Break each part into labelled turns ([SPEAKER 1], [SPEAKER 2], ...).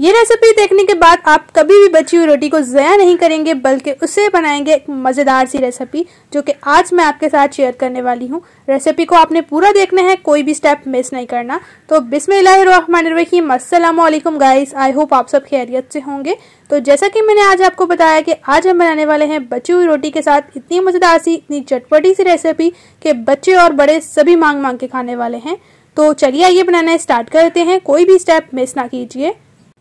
[SPEAKER 1] ये रेसिपी देखने के बाद आप कभी भी बची हुई रोटी को ज़या नहीं करेंगे बल्कि उसे बनाएंगे एक मज़ेदार सी रेसिपी जो कि आज मैं आपके साथ शेयर करने वाली हूँ रेसिपी को आपने पूरा देखना है कोई भी स्टेप मिस नहीं करना तो बिसमीम असलम गाइस आई होप आप सब खैरियत से होंगे तो जैसा कि मैंने आज आपको बताया कि आज हम बनाने वाले हैं बची हुई रोटी के साथ इतनी मज़ेदार सी इतनी चटपटी सी रेसिपी कि बच्चे और बड़े सभी मांग मांग के खाने वाले हैं तो चलिए आइए बनाना स्टार्ट करते हैं कोई भी स्टेप मिस ना कीजिए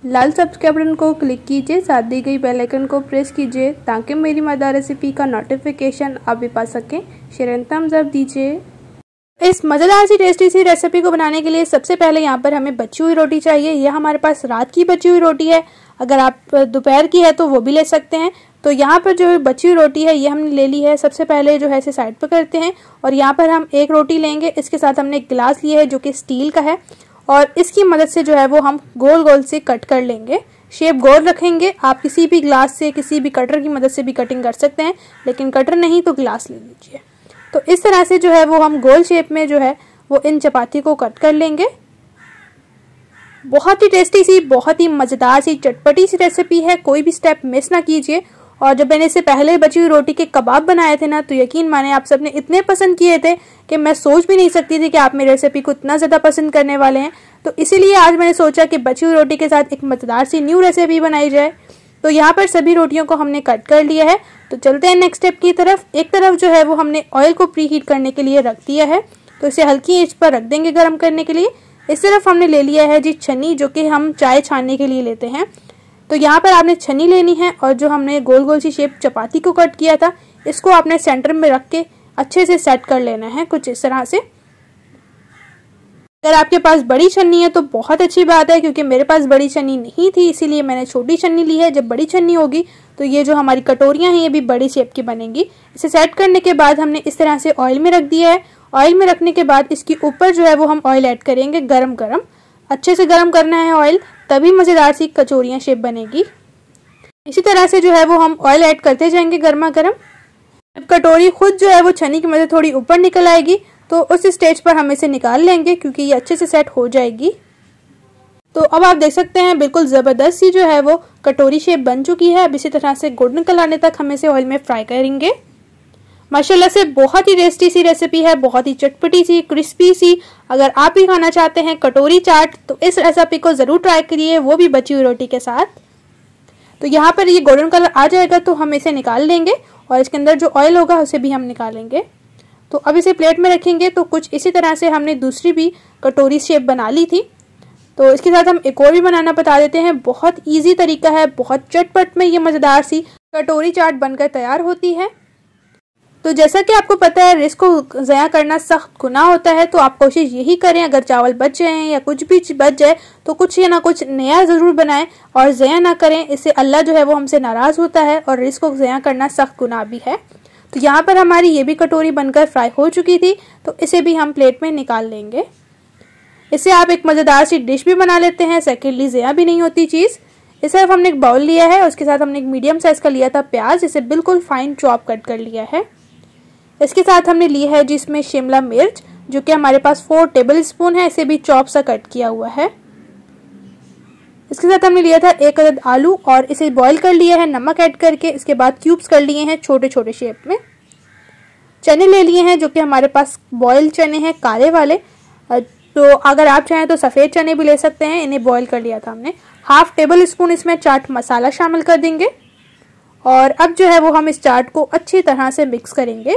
[SPEAKER 1] लाल सब्सक्राइब बटन को क्लिक कीजिए साथ दी गई बेल आइकन को प्रेस कीजिए ताकि मेरी मदा रेसिपी का नोटिफिकेशन आप भी पा सकें शेयर जब दीजिए इस मज़ेदार सी टेस्टी सी रेसिपी को बनाने के लिए सबसे पहले यहाँ पर हमें बची हुई रोटी चाहिए यह हमारे पास रात की बची हुई रोटी है अगर आप दोपहर की है तो वो भी ले सकते हैं तो यहाँ पर जो बची हुई रोटी है ये हमने ले ली है सबसे पहले जो है इसे साइड पर करते हैं और यहाँ पर हम एक रोटी लेंगे इसके साथ हमने एक गिलास लिया है जो कि स्टील का है और इसकी मदद से जो है वो हम गोल गोल से कट कर लेंगे शेप गोल रखेंगे आप किसी भी ग्लास से किसी भी कटर की मदद से भी कटिंग कर सकते हैं लेकिन कटर नहीं तो ग्लास ले लीजिए तो इस तरह से जो है वो हम गोल शेप में जो है वो इन चपाती को कट कर लेंगे बहुत ही टेस्टी सी बहुत ही मज़ेदार सी चटपटी सी रेसिपी है कोई भी स्टेप मिस ना कीजिए और जब मैंने इससे पहले बची हुई रोटी के कबाब बनाए थे ना तो यकीन माने आप सबने इतने पसंद किए थे कि मैं सोच भी नहीं सकती थी कि आप मेरी रेसिपी को इतना ज़्यादा पसंद करने वाले हैं तो इसीलिए आज मैंने सोचा कि बची हुई रोटी के साथ एक मज़ेदार सी न्यू रेसिपी बनाई जाए तो यहाँ पर सभी रोटियों को हमने कट कर लिया है तो चलते हैं नेक्स्ट स्टेप की तरफ एक तरफ जो है वो हमने ऑयल को प्री हीट करने के लिए रख दिया है तो इसे हल्की एज पर रख देंगे गर्म करने के लिए इस तरफ हमने ले लिया है जी छन्नी जो कि हम चाय छानने के लिए लेते हैं तो यहाँ पर आपने छन्नी लेनी है और जो हमने गोल गोल सी शेप चपाती को कट किया था इसको आपने सेंटर में रख के अच्छे से सेट कर लेना है कुछ इस तरह से अगर आपके पास बड़ी छन्नी है तो बहुत अच्छी बात है क्योंकि मेरे पास बड़ी छन्नी नहीं थी इसीलिए मैंने छोटी छन्नी ली है जब बड़ी छन्नी होगी तो ये जो हमारी कटोरियां हैं ये भी बड़ी शेप की बनेंगी इसे सेट करने के बाद हमने इस तरह से ऑयल में रख दिया है ऑयल में रखने के बाद इसके ऊपर जो है वो हम ऑयल ऐड करेंगे गर्म गर्म अच्छे से गर्म करना है ऑयल तभी मज़ेदार सी कचोरियाँ शेप बनेगी इसी तरह से जो है वो हम ऑयल ऐड करते जाएंगे गर्मा गर्म जब कटोरी खुद जो है वो छनी की मदद थोड़ी ऊपर निकल आएगी तो उस स्टेज पर हम इसे निकाल लेंगे क्योंकि ये अच्छे से सेट हो जाएगी तो अब आप देख सकते हैं बिल्कुल ज़बरदस्त सी जो है वो कटोरी शेप बन चुकी है अब इसी तरह से गोल्डन निकल आने तक हम इसे ऑयल में फ्राई करेंगे माशाल्लाह से बहुत ही टेस्टी सी रेसिपी है बहुत ही चटपटी सी क्रिस्पी सी अगर आप भी खाना चाहते हैं कटोरी चाट तो इस रेसिपी को ज़रूर ट्राई करिए वो भी बची हुई रोटी के साथ तो यहाँ पर ये गोल्डन कलर आ जाएगा तो हम इसे निकाल लेंगे और इसके अंदर जो ऑयल होगा उसे भी हम निकालेंगे तो अब इसे प्लेट में रखेंगे तो कुछ इसी तरह से हमने दूसरी भी कटोरी शेप बना ली थी तो इसके साथ हम एक और भी बनाना बता देते हैं बहुत इजी तरीका है बहुत चटपट में ये मज़ेदार सी कटोरी चाट बनकर तैयार होती है तो जैसा कि आपको पता है रिस्क को ज़या करना सख्त गुना होता है तो आप कोशिश यही करें अगर चावल बच जाए या कुछ भी बच जाए तो कुछ या ना कुछ नया ज़रूर बनाएं और ज़या ना करें इससे अल्लाह जो है वो हमसे नाराज़ होता है और रिस्क को ज़या करना सख्त गुना भी है तो यहाँ पर हमारी ये भी कटोरी बनकर फ्राई हो चुकी थी तो इसे भी हम प्लेट में निकाल लेंगे इसे आप एक मज़ेदार सी डिश भी बना लेते हैं सेकेंडली ज़या भी नहीं होती चीज़ इसे हमने एक बाउल लिया है उसके साथ हमने एक मीडियम साइज़ का लिया था प्याज इसे बिल्कुल फाइन चॉप कट कर लिया है इसके साथ हमने लिया है जिसमें शिमला मिर्च जो कि हमारे पास फोर टेबल स्पून है इसे भी चॉप सा कट किया हुआ है इसके साथ हमने लिया था एक अदद आलू और इसे बॉईल कर लिया है नमक ऐड करके इसके बाद क्यूब्स कर लिए हैं छोटे छोटे शेप में चने ले लिए हैं जो कि हमारे पास बॉईल चने हैं काले वाले तो अगर आप चाहें तो सफ़ेद चने भी ले सकते हैं इन्हें बॉईल कर लिया था हमने हाफ टेबल स्पून इसमें चाट मसाला शामिल कर देंगे और अब जो है वो हम इस चाट को अच्छी तरह से मिक्स करेंगे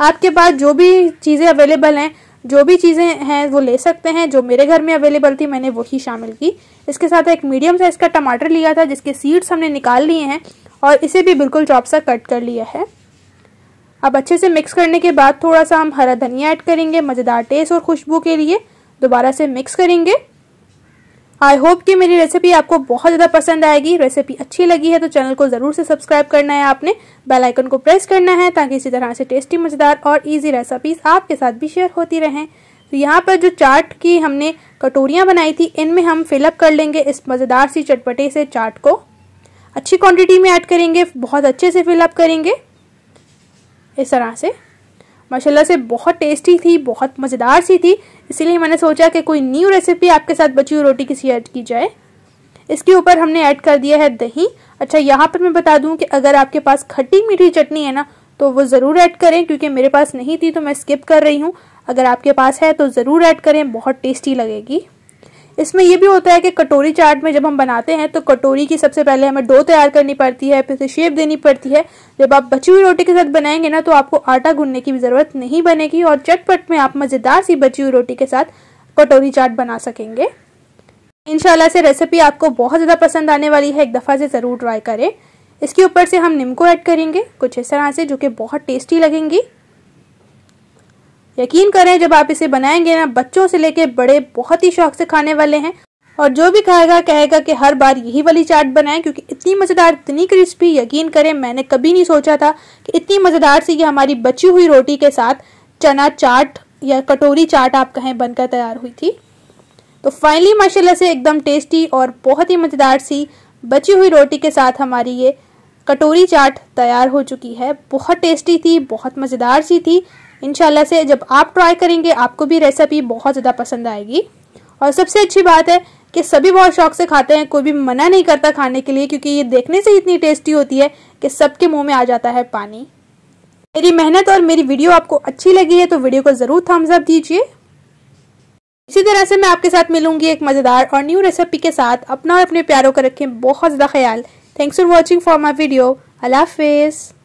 [SPEAKER 1] आपके पास जो भी चीज़ें अवेलेबल हैं जो भी चीज़ें हैं वो ले सकते हैं जो मेरे घर में अवेलेबल थी मैंने वही शामिल की इसके साथ एक मीडियम साइज़ का टमाटर लिया था जिसके सीड्स हमने निकाल लिए हैं और इसे भी बिल्कुल चॉप सा कट कर लिया है अब अच्छे से मिक्स करने के बाद थोड़ा सा हम हरा धनिया ऐड करेंगे मज़ेदार टेस्ट और खुशबू के लिए दोबारा से मिक्स करेंगे आई होप कि मेरी रेसिपी आपको बहुत ज़्यादा पसंद आएगी रेसिपी अच्छी लगी है तो चैनल को ज़रूर से सब्सक्राइब करना है आपने बेल आइकन को प्रेस करना है ताकि इसी तरह से टेस्टी मज़ेदार और इजी रेसिपीज़ आपके साथ भी शेयर होती रहें तो यहाँ पर जो चाट की हमने कटोरियाँ बनाई थी इनमें हम फिलअप कर लेंगे इस मज़ेदार सी चटपटे से चाट को अच्छी क्वांटिटी में ऐड करेंगे बहुत अच्छे से फिलअप करेंगे इस तरह से माशाल्लाह से बहुत टेस्टी थी बहुत मज़ेदार सी थी इसीलिए मैंने सोचा कि कोई न्यू रेसिपी आपके साथ बची हुई रोटी किसी ऐड की जाए इसके ऊपर हमने ऐड कर दिया है दही अच्छा यहाँ पर मैं बता दूँ कि अगर आपके पास खट्टी मीठी चटनी है ना तो वो ज़रूर ऐड करें क्योंकि मेरे पास नहीं थी तो मैं स्किप कर रही हूँ अगर आपके पास है तो ज़रूर ऐड करें बहुत टेस्टी लगेगी इसमें यह भी होता है कि कटोरी चाट में जब हम बनाते हैं तो कटोरी की सबसे पहले हमें डो तैयार करनी पड़ती है फिर उसे शेप देनी पड़ती है जब आप बची हुई रोटी के साथ बनाएंगे ना तो आपको आटा गुनने की भी ज़रूरत नहीं बनेगी और चटपट में आप मज़ेदार सी बची हुई रोटी के साथ कटोरी चाट बना सकेंगे इनशाला से रेसिपी आपको बहुत ज़्यादा पसंद आने वाली है एक दफ़ा से ज़रूर ट्राई करें इसके ऊपर से हम नीम को ऐड करेंगे कुछ इस तरह से जो कि बहुत टेस्टी लगेंगी यकीन करें जब आप इसे बनाएंगे ना बच्चों से लेके बड़े बहुत ही शौक से खाने वाले हैं और जो भी खाएगा कहेगा कि हर बार यही वाली चाट बनाएं क्योंकि इतनी मज़ेदार इतनी क्रिस्पी यकीन करें मैंने कभी नहीं सोचा था कि इतनी मज़ेदार सी ये हमारी बची हुई रोटी के साथ चना चाट या कटोरी चाट आप कहें बनकर तैयार हुई थी तो फाइनली माशाल्लाह से एकदम टेस्टी और बहुत ही मज़ेदार सी बची हुई रोटी के साथ हमारी ये कटोरी चाट तैयार हो चुकी है बहुत टेस्टी थी बहुत मज़ेदार सी थी इनशाला से जब आप ट्राई करेंगे आपको भी रेसिपी बहुत ज़्यादा पसंद आएगी और सबसे अच्छी बात है कि सभी बहुत शौक से खाते हैं कोई भी मना नहीं करता खाने के लिए क्योंकि ये देखने से इतनी टेस्टी होती है कि सबके मुंह में आ जाता है पानी मेरी मेहनत और मेरी वीडियो आपको अच्छी लगी है तो वीडियो को ज़रूर थम्स अप दीजिए इसी तरह से मैं आपके साथ मिलूंगी एक मज़ेदार और न्यू रेसिपी के साथ अपना और अपने प्यारों का रखें बहुत ज़्यादा ख्याल thanks for watching for my video Allah हाफिज़